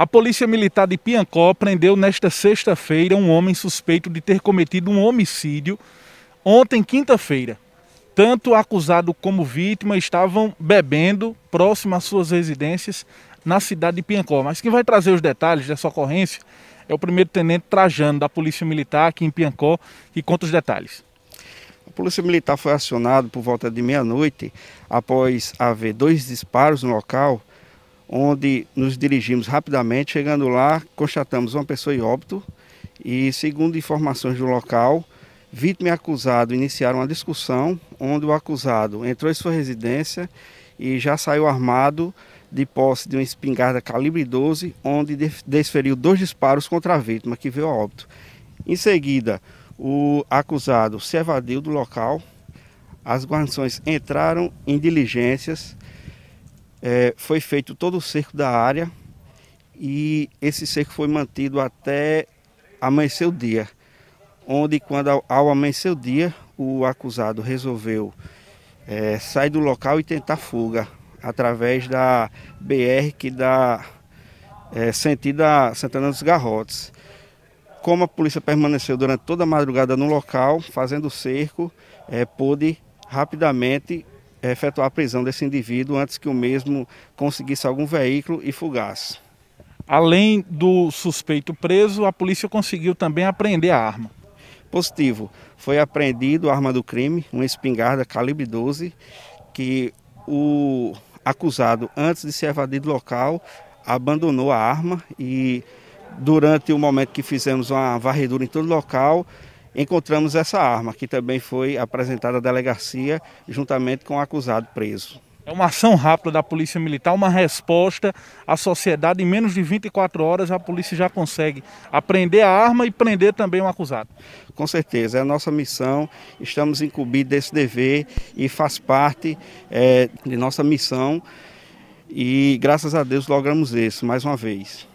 A Polícia Militar de Piancó prendeu nesta sexta-feira um homem suspeito de ter cometido um homicídio ontem, quinta-feira. Tanto acusado como vítima estavam bebendo próximo às suas residências na cidade de Piancó. Mas quem vai trazer os detalhes dessa ocorrência é o primeiro-tenente Trajano, da Polícia Militar aqui em Piancó, que conta os detalhes. A Polícia Militar foi acionada por volta de meia-noite, após haver dois disparos no local onde nos dirigimos rapidamente. Chegando lá, constatamos uma pessoa em óbito e, segundo informações do local, vítima e acusado iniciaram uma discussão, onde o acusado entrou em sua residência e já saiu armado de posse de uma espingarda calibre 12, onde desferiu dois disparos contra a vítima, que veio a óbito. Em seguida, o acusado se evadiu do local, as guarnições entraram em diligências é, foi feito todo o cerco da área e esse cerco foi mantido até amanhecer o dia, onde quando ao, amanhecer o dia o acusado resolveu é, sair do local e tentar fuga através da BR que dá é, sentido a Santana dos Garrotes. Como a polícia permaneceu durante toda a madrugada no local, fazendo cerco, é, pôde rapidamente efetuar a prisão desse indivíduo antes que o mesmo conseguisse algum veículo e fugasse. Além do suspeito preso, a polícia conseguiu também apreender a arma. Positivo, foi apreendido a arma do crime, uma espingarda calibre 12, que o acusado, antes de ser evadido do local, abandonou a arma e durante o momento que fizemos uma varredura em todo o local, encontramos essa arma, que também foi apresentada à delegacia juntamente com o acusado preso. É uma ação rápida da Polícia Militar, uma resposta à sociedade. Em menos de 24 horas, a polícia já consegue apreender a arma e prender também o um acusado. Com certeza, é a nossa missão. Estamos incumbidos desse dever e faz parte é, de nossa missão. E graças a Deus logramos isso mais uma vez.